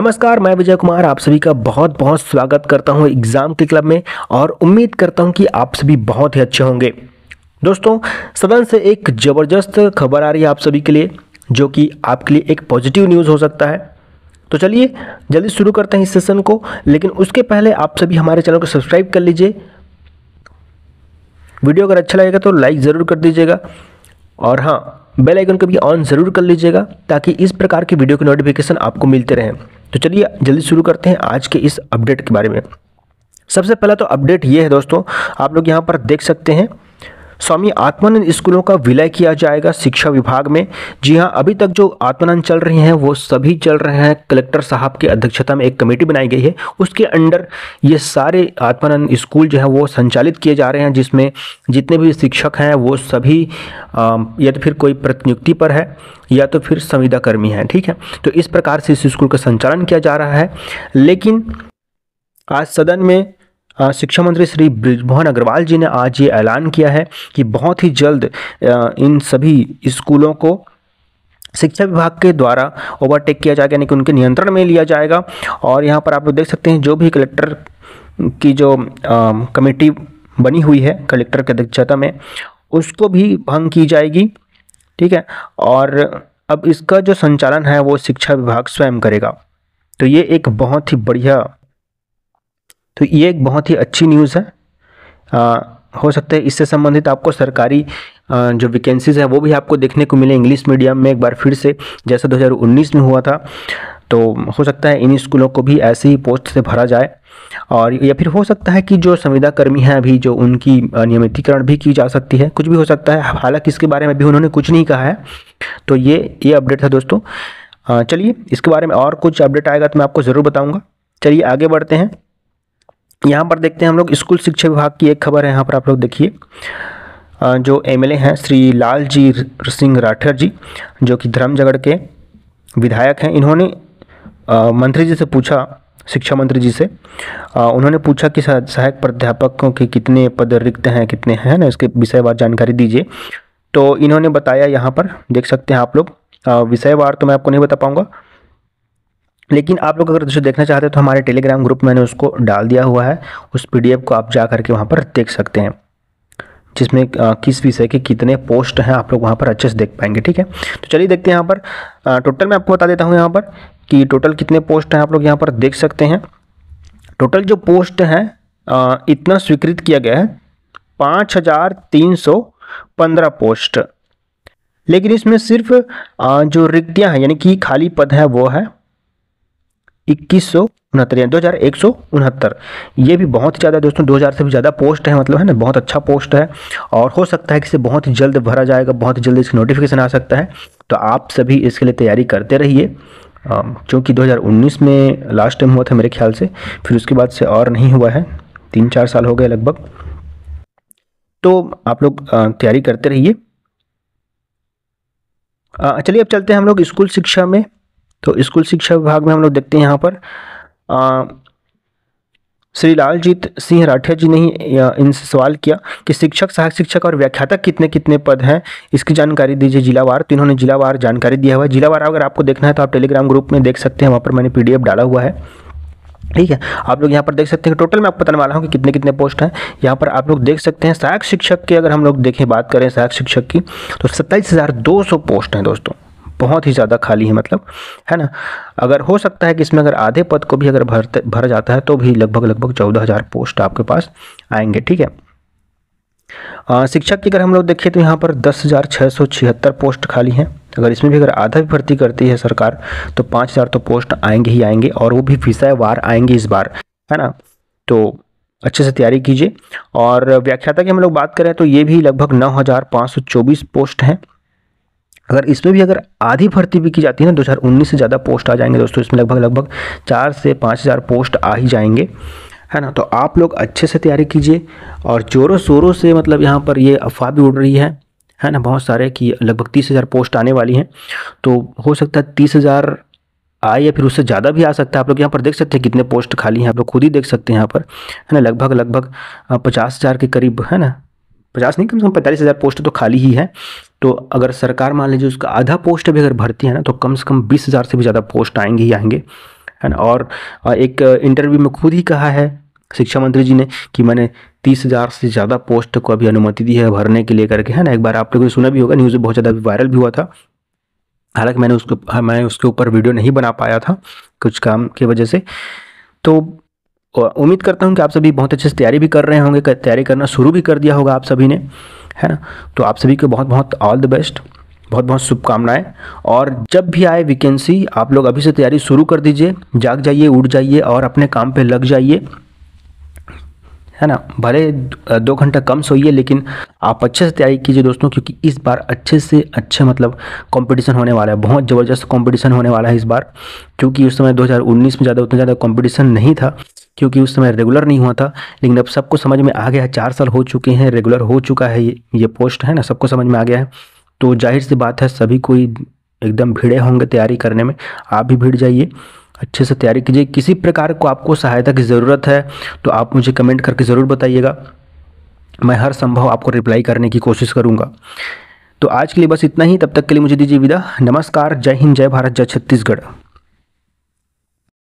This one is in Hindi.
नमस्कार मैं विजय कुमार आप सभी का बहुत बहुत स्वागत करता हूं एग्ज़ाम के क्लब में और उम्मीद करता हूं कि आप सभी बहुत ही अच्छे होंगे दोस्तों सदन से एक ज़बरदस्त खबर आ रही है आप सभी के लिए जो कि आपके लिए एक पॉजिटिव न्यूज़ हो सकता है तो चलिए जल्दी शुरू करते हैं इस सेशन को लेकिन उसके पहले आप सभी हमारे चैनल को सब्सक्राइब कर लीजिए वीडियो अगर अच्छा लगेगा तो लाइक ज़रूर कर दीजिएगा और हाँ बेल आइकन को भी ऑन ज़रूर कर लीजिएगा ताकि इस प्रकार की वीडियो की नोटिफिकेशन आपको मिलते रहें तो चलिए जल्दी शुरू करते हैं आज के इस अपडेट के बारे में सबसे पहला तो अपडेट ये है दोस्तों आप लोग यहाँ पर देख सकते हैं स्वामी आत्मानंद स्कूलों का विलय किया जाएगा शिक्षा विभाग में जी हाँ अभी तक जो आत्मानंद चल रहे हैं वो सभी चल रहे हैं कलेक्टर साहब की अध्यक्षता में एक कमेटी बनाई गई है उसके अंडर ये सारे आत्मानंद स्कूल जो है वो संचालित किए जा रहे हैं जिसमें जितने भी शिक्षक हैं वो सभी या तो फिर कोई प्रतिनियुक्ति पर है या तो फिर संविदाकर्मी हैं ठीक है तो इस प्रकार से इस स्कूल का संचालन किया जा रहा है लेकिन आज सदन में शिक्षा मंत्री श्री ब्रिजमोहन अग्रवाल जी ने आज ये ऐलान किया है कि बहुत ही जल्द इन सभी स्कूलों को शिक्षा विभाग के द्वारा ओवरटेक किया जाएगा यानी कि उनके नियंत्रण में लिया जाएगा और यहाँ पर आप लोग देख सकते हैं जो भी कलेक्टर की जो कमेटी बनी हुई है कलेक्टर की अध्यक्षता में उसको भी भंग की जाएगी ठीक है और अब इसका जो संचालन है वो शिक्षा विभाग स्वयं करेगा तो ये एक बहुत ही बढ़िया तो ये एक बहुत ही अच्छी न्यूज़ है आ, हो सकता है इससे संबंधित आपको सरकारी आ, जो वैकेंसीज़ हैं वो भी आपको देखने को मिले इंग्लिश मीडियम में एक बार फिर से जैसा 2019 में हुआ था तो हो सकता है इन स्कूलों को भी ऐसे ही पोस्ट से भरा जाए और या फिर हो सकता है कि जो संविदा कर्मी हैं अभी जो उनकी नियमितीकरण भी की जा सकती है कुछ भी हो सकता है हालांकि इसके बारे में भी उन्होंने कुछ नहीं कहा है तो ये ये अपडेट था दोस्तों चलिए इसके बारे में और कुछ अपडेट आएगा तो मैं आपको ज़रूर बताऊँगा चलिए आगे बढ़ते हैं यहाँ पर देखते हैं हम लोग स्कूल शिक्षा विभाग की एक खबर है यहाँ पर आप लोग देखिए जो एमएलए हैं श्री लाल जी सिंह राठर जी जो कि धर्मजगढ़ के विधायक हैं इन्होंने मंत्री जी से पूछा शिक्षा मंत्री जी से उन्होंने पूछा कि सहायक प्राध्यापकों के कितने पद रिक्त हैं कितने हैं ना इसके विषयवार जानकारी दीजिए तो इन्होंने बताया यहाँ पर देख सकते हैं आप लोग विषयवार तो मैं आपको नहीं बता पाऊँगा लेकिन आप लोग अगर दृश्य देखना चाहते हो तो हमारे टेलीग्राम ग्रुप मैंने उसको डाल दिया हुआ है उस पीडीएफ को आप जा करके वहाँ पर देख सकते हैं जिसमें किस विषय के कितने पोस्ट हैं आप लोग वहाँ पर अच्छे से देख पाएंगे ठीक है तो चलिए देखते हैं यहाँ पर टोटल मैं आपको बता देता हूँ यहाँ पर कि टोटल कितने पोस्ट हैं आप लोग यहाँ पर देख सकते हैं टोटल जो पोस्ट हैं इतना स्वीकृत किया गया है पाँच हज़ार तीन सौ पंद्रह पोस्ट लेकिन इसमें सिर्फ जो रिक्तियाँ हैं यानी कि खाली पद हैं वो है इक्कीस सौ उनहत्तर यानी दो हज़ार एक सौ उनहत्तर ये भी बहुत ही ज़्यादा दोस्तों दो हज़ार से भी ज़्यादा पोस्ट है मतलब है ना बहुत अच्छा पोस्ट है और हो सकता है कि इसे बहुत ही जल्द भरा जाएगा बहुत ही जल्द इसकी नोटिफिकेशन आ सकता है तो आप सभी इसके लिए तैयारी करते रहिए क्योंकि 2019 में लास्ट टाइम हुआ था मेरे ख्याल से फिर उसके बाद से और नहीं हुआ है तीन चार साल हो गए लगभग तो आप लोग तैयारी करते रहिए चलिए अब चलते हैं हम लोग स्कूल शिक्षा में तो स्कूल शिक्षा विभाग में हम लोग देखते हैं यहाँ पर आ, श्री लालजीत सिंह राठिया जी ने ही इनसे सवाल किया कि शिक्षक सहायक शिक्षक और व्याख्यातक कितने कितने पद हैं इसकी जानकारी दीजिए जिलावार तो इन्होंने जिलावार जानकारी दिया हुआ है जिलावार अगर आपको देखना है तो आप टेलीग्राम ग्रुप में देख सकते हैं वहाँ पर मैंने पीडीएफ डाला हुआ है ठीक है आप लोग यहाँ पर देख सकते हैं टोटल मैं आपको बताने वाला हूँ कि कितने कितने पोस्ट हैं यहाँ पर आप लोग देख सकते हैं सहायक शिक्षक की अगर हम लोग देखें बात करें सहायक शिक्षक की तो सत्ताईस पोस्ट हैं दोस्तों बहुत ही ज़्यादा खाली है मतलब है ना अगर हो सकता है कि इसमें अगर आधे पद को भी अगर भरते भरा जाता है तो भी लगभग लगभग चौदह हज़ार पोस्ट आपके पास आएंगे ठीक है शिक्षक की अगर हम लोग देखें तो यहाँ पर दस हज़ार छः सौ छिहत्तर पोस्ट खाली हैं अगर इसमें भी अगर आधा भी भर्ती करती है सरकार तो पाँच हज़ार तो पोस्ट आएंगे ही आएंगे और वो भी वार आएंगे इस बार है ना तो अच्छे से तैयारी कीजिए और व्याख्याता की हम लोग बात करें तो ये भी लगभग नौ हज़ार पाँच सौ चौबीस पोस्ट हैं अगर इसमें भी अगर आधी भर्ती भी की जाती है ना उन्नीस से ज़्यादा पोस्ट आ जाएंगे दोस्तों इसमें लगभग लगभग चार से पाँच हज़ार पोस्ट आ ही जाएंगे है ना तो आप लोग अच्छे से तैयारी कीजिए और जोरों शोरों से मतलब यहाँ पर ये अफवाह भी उड़ रही है है ना बहुत सारे कि लगभग तीस हज़ार पोस्ट आने वाली हैं तो हो सकता है तीस हज़ार आए या फिर उससे ज़्यादा भी आ सकता है आप लोग यहाँ पर देख सकते हैं कितने पोस्ट खाली हैं आप लोग खुद ही देख सकते हैं यहाँ पर है ना लगभग लगभग पचास हज़ार के करीब है ना पचास नहीं कम से कम पैंतालीस हज़ार पोस्ट तो खाली ही है तो अगर सरकार मान लीजिए उसका आधा पोस्ट भी अगर भरती है ना तो कम से कम बीस हज़ार से भी ज़्यादा पोस्ट आएंगे ही आएंगे है ना और एक इंटरव्यू में खुद ही कहा है शिक्षा मंत्री जी ने कि मैंने तीस हज़ार से ज़्यादा पोस्ट को अभी अनुमति दी है भरने के लिए करके है ना एक बार आप लोगों ने सुना भी होगा न्यूज़ बहुत ज़्यादा वायरल भी हुआ था हालांकि मैंने उसको हाँ, मैं उसके ऊपर वीडियो नहीं बना पाया था कुछ काम की वजह से तो उम्मीद करता हूँ कि आप सभी बहुत अच्छे से तैयारी भी कर रहे होंगे तैयारी करना शुरू भी कर दिया होगा आप सभी ने है ना तो आप सभी को बहुत बहुत ऑल द बेस्ट बहुत बहुत शुभकामनाएं और जब भी आए वैकेंसी आप लोग अभी से तैयारी शुरू कर दीजिए जाग जाइए उठ जाइए और अपने काम पे लग जाइए है ना भले दो घंटा कम सोइए लेकिन आप अच्छे से तैयारी कीजिए दोस्तों क्योंकि इस बार अच्छे से अच्छे मतलब कंपटीशन होने वाला है बहुत ज़बरदस्त कंपटीशन होने वाला है इस बार क्योंकि उस समय 2019 में ज़्यादा उतना ज़्यादा कंपटीशन नहीं था क्योंकि उस समय रेगुलर नहीं हुआ था लेकिन अब सबको समझ में आ गया है चार साल हो चुके हैं रेगुलर हो चुका है ये ये पोस्ट है ना सबको समझ में आ गया है तो जाहिर सी बात है सभी कोई एकदम भीड़े होंगे तैयारी करने में आप भी भीड़ जाइए अच्छे से तैयारी कीजिए किसी प्रकार को आपको सहायता की ज़रूरत है तो आप मुझे कमेंट करके ज़रूर बताइएगा मैं हर संभव आपको रिप्लाई करने की कोशिश करूँगा तो आज के लिए बस इतना ही तब तक के लिए मुझे दीजिए विदा नमस्कार जय हिंद जय भारत जय छत्तीसगढ़